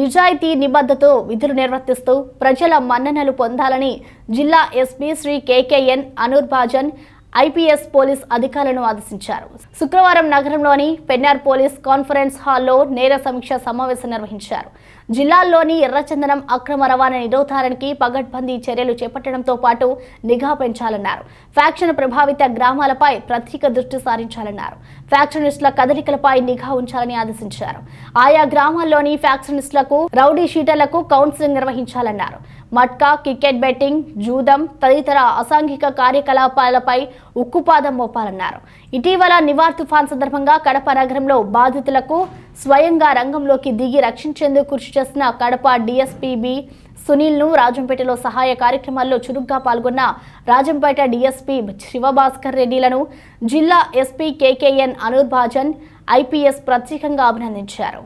నిజాయితీ నిబద్ధతో విధులు నిర్వర్తిస్తూ ప్రజల మన్ననలు పొందాలని జిల్లా SP Shri KKN Anoor Bhajan IPS police అధికారులను ఆదేశించారు శుక్రవారం నగరంలోని పెన్నార్ పోలీస్ కాన్ఫరెన్స్ హాల్లో నేర సమీక్ష సమావేశం నిర్వహించారు జిల్లాల్లోని ఎర్రచందనం అక్రమ రవాణా నిరోధానికి పగడ్బందీ చర్యలు చేపట్టడంతో పాటు నిఘా పెంచాలన్నారు ఫ్యాక్షన్ ప్రభావిత గ్రామాలపై ప్రత్యేక దృష్టి సారించాలన్నారు ఫ్యాక్షనిస్టుల కదలికలపై నిఘా ఉంచాలని ఆదేశించారు ఆయా గ్రామాల్లోని ఫ్యాక్షనిస్టులకు రౌడీ షీటర్లకు కౌన్సిలింగ్ నిర్వహించాలన్నారు మట్కా క్రికెట్ బెట్టింగ్ జూదం తదితర అసాంఘిక కార్యకలాపాలపై ఉక్కుపాదం మోపాలన్నారు ఇటీవల నివార్ తుఫాన్ సందర్భంగా కడప నగరంలో బాధితులకు స్వయంగా రంగంలోకి దిగి రక్షించేందుకు కృషి చేసిన కడప డిఎస్పీబి సునీల్ను రాజంపేటలో సహాయ కార్యక్రమాల్లో చురుగ్గా పాల్గొన్న రాజంపేట డిఎస్పీ శివభాస్కర్ రెడ్డిలను జిల్లా SP KKN Anoor Bhajan IPS ప్రత్యేకంగా అభినందించారు